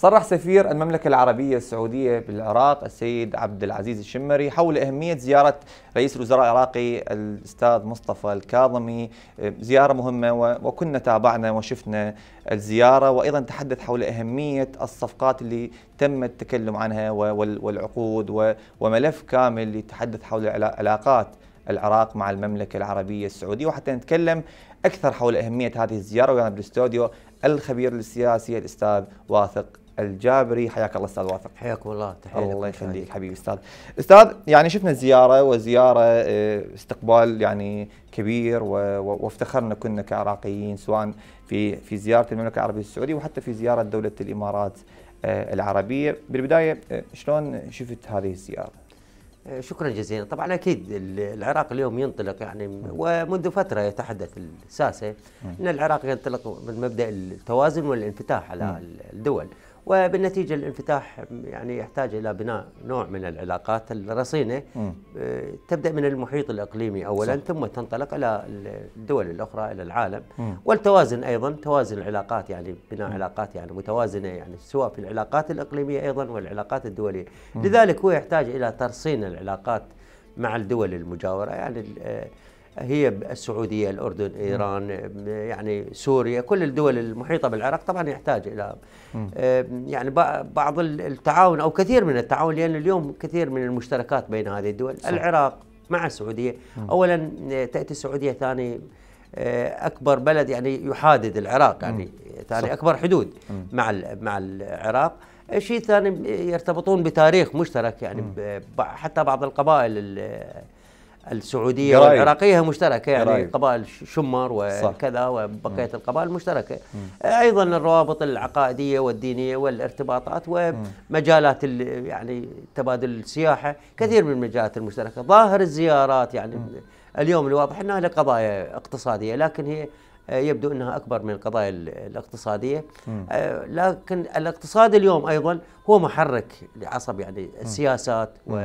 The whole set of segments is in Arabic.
صرح سفير المملكة العربية السعودية بالعراق السيد عبد العزيز الشمري حول أهمية زيارة رئيس الوزراء العراقي الأستاذ مصطفى الكاظمي زيارة مهمة وكنا تابعنا وشفنا الزيارة وأيضا تحدث حول أهمية الصفقات اللي تم التكلم عنها والعقود وملف كامل تحدث حول العلاقات العراق مع المملكة العربية السعودية وحتى نتكلم أكثر حول أهمية هذه الزيارة ويانا بالاستوديو الخبير السياسي الأستاذ واثق الجابري حياك الله استاذ واثق حياكم الله تحياتي الله يخليك حبيبي استاذ استاذ يعني شفنا الزياره وزياره آه، استقبال يعني كبير وافتخرنا كنا كعراقيين سواء في في زياره المملكه العربيه السعوديه وحتى في زياره دوله الامارات آه، العربيه بالبدايه آه، شلون شفت هذه الزياره شكرا جزيلا طبعا اكيد العراق اليوم ينطلق يعني ومنذ فتره يتحدث الساسه ان العراق ينطلق من مبدا التوازن والانفتاح على الدول وبالنتيجه الانفتاح يعني يحتاج الى بناء نوع من العلاقات الرصينه آه، تبدا من المحيط الاقليمي اولا صح. ثم تنطلق الى الدول الاخرى الى العالم م. والتوازن ايضا توازن العلاقات يعني بناء م. علاقات يعني متوازنه يعني سواء في العلاقات الاقليميه ايضا والعلاقات الدوليه م. لذلك هو يحتاج الى ترصين العلاقات مع الدول المجاوره يعني آه، هي السعوديه، الاردن، ايران، يعني سوريا، كل الدول المحيطه بالعراق طبعا يحتاج الى يعني بعض التعاون او كثير من التعاون لان اليوم كثير من المشتركات بين هذه الدول، صح. العراق مع السعوديه، اولا تاتي السعوديه ثاني آه، اكبر بلد يعني يحادد العراق يعني ثاني اكبر حدود مع مع العراق، الشيء الثاني يرتبطون بتاريخ مشترك يعني حتى بعض القبائل السعوديه جرائب. والعراقيه مشتركه يعني جرائب. قبائل شمر وكذا وبقيه القبائل مشتركه م. ايضا الروابط العقائديه والدينيه والارتباطات ومجالات يعني تبادل السياحه كثير من المجالات المشتركه ظاهر الزيارات يعني م. اليوم الواضح انها لقضايا اقتصاديه لكن هي يبدو انها اكبر من القضايا الاقتصاديه م. آه، لكن الاقتصاد اليوم ايضا هو محرك لعصب يعني السياسات و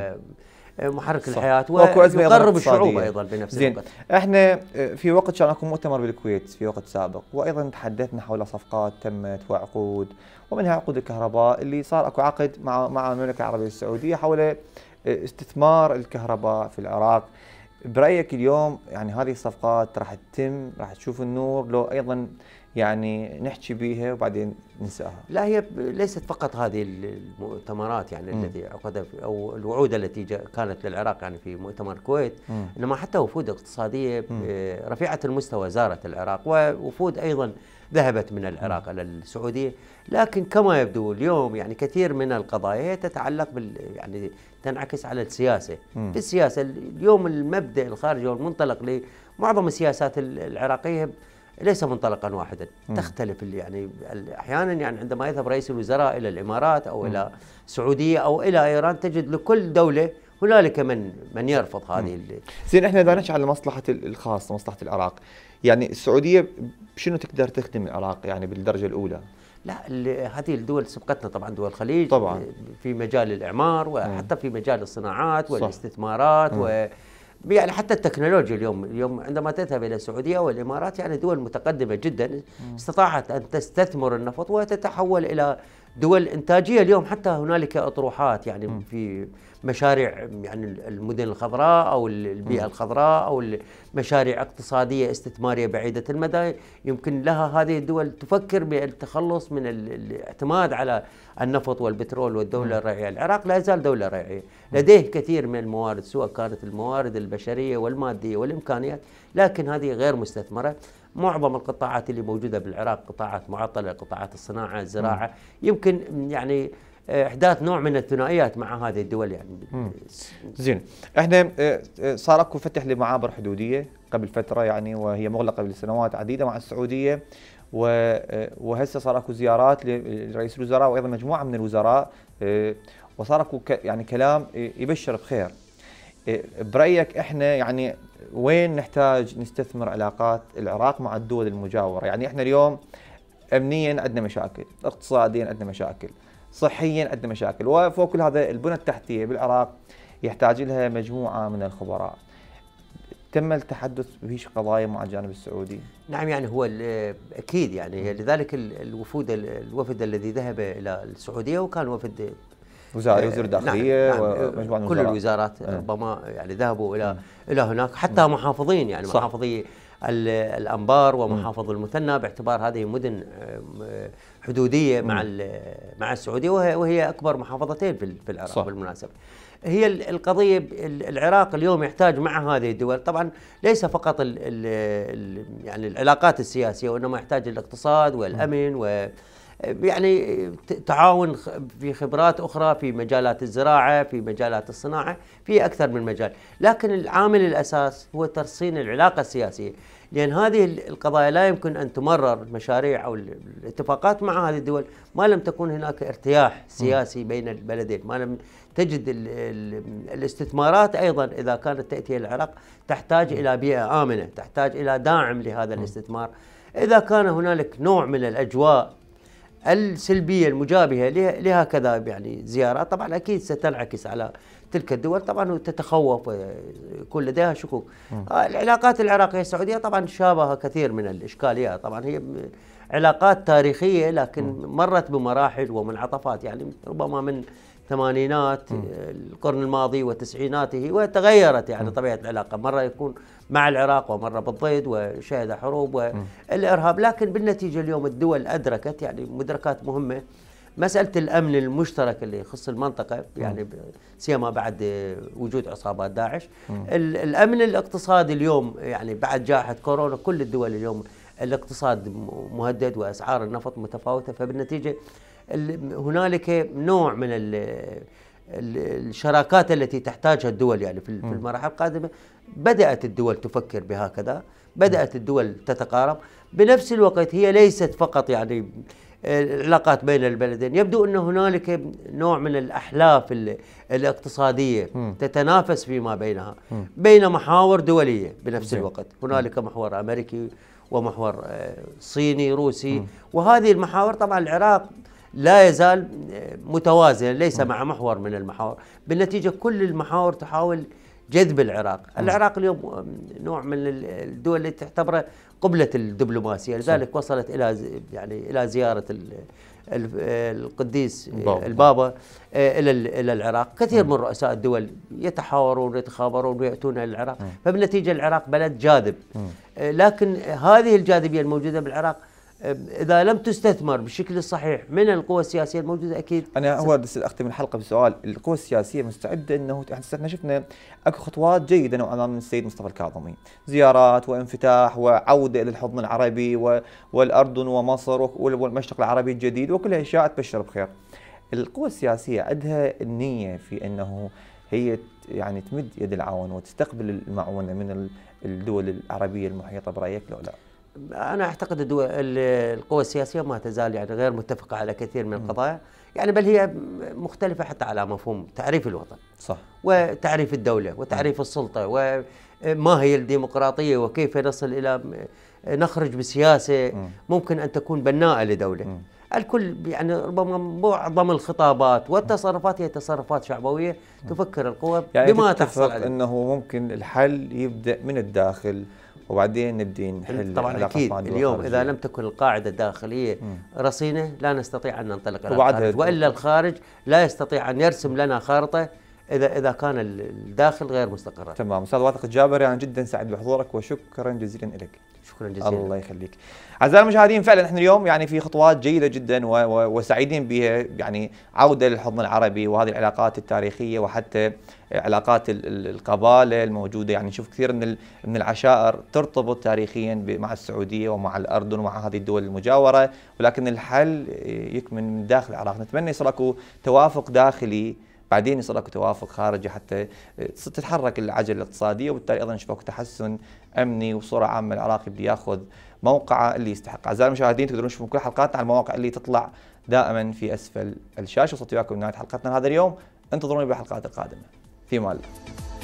محرك الحياه ويقرب الشعوب ايضا بنفس زين. الوقت احنا آه، في وقت كان اكو مؤتمر بالكويت في وقت سابق وايضا تحدثنا حول صفقات تمت وعقود ومنها عقود الكهرباء اللي صار اكو عقد مع مع المملكه العربيه السعوديه حول آه، استثمار الكهرباء في العراق برايك اليوم يعني هذه الصفقات راح تتم راح تشوف النور لو ايضا يعني نحكي بيها وبعدين ننساها لا هي ليست فقط هذه المؤتمرات يعني م. التي عقد او الوعود التي كانت للعراق يعني في مؤتمر الكويت م. انما حتى وفود اقتصاديه آه، رفيعه المستوى زارت العراق ووفود ايضا ذهبت من العراق الى السعوديه لكن كما يبدو اليوم يعني كثير من القضايا هي تتعلق بال يعني تنعكس على السياسه م. في السياسه اليوم المبدا الخارجي والمنطلق لمعظم السياسات العراقيه ليس منطلقا واحدا م. تختلف يعني احيانا يعني عندما يذهب رئيس الوزراء الى الامارات او م. الى السعوديه او الى ايران تجد لكل دوله هنالك من من يرفض هذه زين احنا اذا نحكي على مصلحه الخاصه مصلحه العراق يعني السعوديه شنو تقدر تخدم العراق يعني بالدرجه الاولى لا هذه الدول سبقتنا طبعا دول الخليج طبعا في مجال الاعمار وحتى في مجال الصناعات والاستثمارات صح. و يعني حتى التكنولوجيا اليوم اليوم عندما تذهب الى السعوديه والامارات يعني دول متقدمه جدا استطاعت ان تستثمر النفط وتتحول الى دول انتاجيه اليوم حتى هنالك اطروحات يعني م. في مشاريع يعني المدن الخضراء او البيئه م. الخضراء او مشاريع اقتصاديه استثماريه بعيده المدى يمكن لها هذه الدول تفكر بالتخلص من الاعتماد على النفط والبترول والدوله الريعيه، العراق لا يزال دوله ريعيه، لديه كثير من الموارد سواء كانت الموارد البشريه والماديه والامكانيات، لكن هذه غير مستثمره، معظم القطاعات اللي موجوده بالعراق قطاعات معطله قطاعات الصناعه الزراعه م. يمكن يعني آه، احداث نوع من الثنائيات مع هذه الدول يعني زين احنا آه، آه، صار اكو فتح لمعابر حدوديه قبل فتره يعني وهي مغلقه لسنوات عديده مع السعوديه وهسه صار اكو زيارات لرئيس الوزراء وايضا مجموعه من الوزراء وصار اكو يعني كلام يبشر بخير برايك احنا يعني وين نحتاج نستثمر علاقات العراق مع الدول المجاوره؟ يعني احنا اليوم امنيا عندنا مشاكل، اقتصاديا عندنا مشاكل، صحيا عندنا مشاكل، وفوق كل هذا البنى التحتيه بالعراق يحتاج لها مجموعه من الخبراء. تم التحدث بهيش قضايا مع الجانب السعودي؟ نعم يعني هو اكيد يعني لذلك الوفود الوفد الذي ذهب الى السعوديه وكان وفد وزاره إيه، وزير داخليه نعم. نعم. إيه، كل الوزارات إيه. ربما يعني ذهبوا الى الى هناك حتى محافظين يعني صح. محافظي الانبار ومحافظ المثنى باعتبار هذه مدن حدوديه مع مع السعوديه وهي, وهي اكبر محافظتين في العراق صح. بالمناسبه. هي القضيه العراق اليوم يحتاج مع هذه الدول طبعا ليس فقط الـ الـ يعني العلاقات السياسيه وانما يحتاج الاقتصاد والامن و يعني تعاون في خبرات اخرى في مجالات الزراعه في مجالات الصناعه في اكثر من مجال لكن العامل الاساس هو ترصين العلاقه السياسيه لان هذه القضايا لا يمكن ان تمرر المشاريع او الاتفاقات مع هذه الدول ما لم تكون هناك ارتياح سياسي بين البلدين ما لم تجد الاستثمارات ايضا اذا كانت تاتي العراق تحتاج الى بيئه امنه تحتاج الى داعم لهذا الاستثمار اذا كان هنالك نوع من الاجواء السلبيه المجابهه لهكذا يعني زيارات طبعا اكيد ستنعكس على تلك الدول طبعا تتخوف ويكون آه، لديها شكوك آه، العلاقات العراقيه السعوديه طبعا شابها كثير من الاشكاليات طبعا هي علاقات تاريخيه لكن مرت بمراحل ومنعطفات يعني ربما من الثمانينات القرن الماضي وتسعيناته وتغيرت يعني طبيعه العلاقه مره يكون مع العراق ومره بالضيد وشهد حروب والارهاب لكن بالنتيجه اليوم الدول ادركت يعني مدركات مهمه مساله الامن المشترك اللي يخص المنطقه يعني سيما بعد وجود عصابات داعش الامن الاقتصادي اليوم يعني بعد جائحه كورونا كل الدول اليوم الاقتصاد مهدد واسعار النفط متفاوته فبالنتيجه هنالك نوع من الشراكات التي تحتاجها الدول يعني في المراحل القادمه بدات الدول تفكر بهكذا بدات الدول تتقارب بنفس الوقت هي ليست فقط يعني العلاقات بين البلدين يبدو أن هنالك نوع من الأحلاف الاقتصادية م. تتنافس فيما بينها م. بين محاور دولية بنفس الوقت هنالك محور أمريكي ومحور آه، صيني روسي وهذه المحاور طبعا العراق لا يزال آه، متوازن ليس مع محور من المحاور بالنتيجة كل المحاور تحاول جذب العراق العراق اليوم نوع من الدول التي تعتبره قبلة الدبلوماسية لذلك وصلت إلى يعني إلى زيارة القديس البابا آه، الى الى العراق، كثير من رؤساء الدول يتحاورون ويتخابرون وياتون الى العراق، فبالنتيجه العراق بلد جاذب آه، لكن هذه الجاذبيه الموجوده بالعراق اذا لم تستثمر بالشكل الصحيح من القوى السياسيه الموجوده اكيد انا هو بس اختم الحلقه بسؤال القوى السياسيه مستعده انه احنا شفنا اكو خطوات جيده نوعا ما من السيد مصطفى الكاظمي زيارات وانفتاح وعوده الى الحضن العربي والاردن ومصر والمشرق العربي الجديد وكل اشياء تبشر بخير القوى السياسيه عندها النيه في انه هي يعني تمد يد العون وتستقبل المعونه من الدول العربيه المحيطه برايك لو لا انا اعتقد الدول القوى السياسيه ما تزال يعني غير متفقه على كثير من القضايا يعني بل هي مختلفه حتى على مفهوم تعريف الوطن صح وتعريف الدوله وتعريف السلطه وما هي الديمقراطيه وكيف نصل الى نخرج بسياسه ممكن ان تكون بناءه لدوله الكل يعني ربما معظم الخطابات والتصرفات هي تصرفات شعبويه تفكر القوى يعني بما تحصل عليه انه ممكن الحل يبدا من الداخل وبعدين نبدي نحل طبعا اكيد اليوم اذا لم تكن القاعده الداخليه رصينه لا نستطيع ان ننطلق الى الخارج والا الخارج لا يستطيع ان يرسم لنا خارطه اذا اذا كان الداخل غير مستقر تمام استاذ واثق الجابر انا جدا سعيد بحضورك وشكرا جزيلا لك. شكرا جزيلا الله يخليك اعزائي المشاهدين فعلا احنا اليوم يعني في خطوات جيده جدا و و وسعيدين بها يعني عوده للحضن العربي وهذه العلاقات التاريخيه وحتى علاقات القباله الموجوده يعني نشوف كثير من من العشائر ترتبط تاريخيا مع السعوديه ومع الاردن ومع هذه الدول المجاوره ولكن الحل يكمن من داخل العراق نتمنى يصير اكو توافق داخلي بعدين يصير اكو توافق خارجي حتى تتحرك العجله الاقتصاديه وبالتالي ايضا نشوف اكو تحسن امني وصوره عامه العراقي بده ياخذ موقعه اللي يستحق اعزائي المشاهدين تقدرون تشوفون كل حلقاتنا على المواقع اللي تطلع دائما في اسفل الشاشه وصلت وياكم نهايه حلقتنا هذا اليوم انتظروني بالحلقات القادمه في مال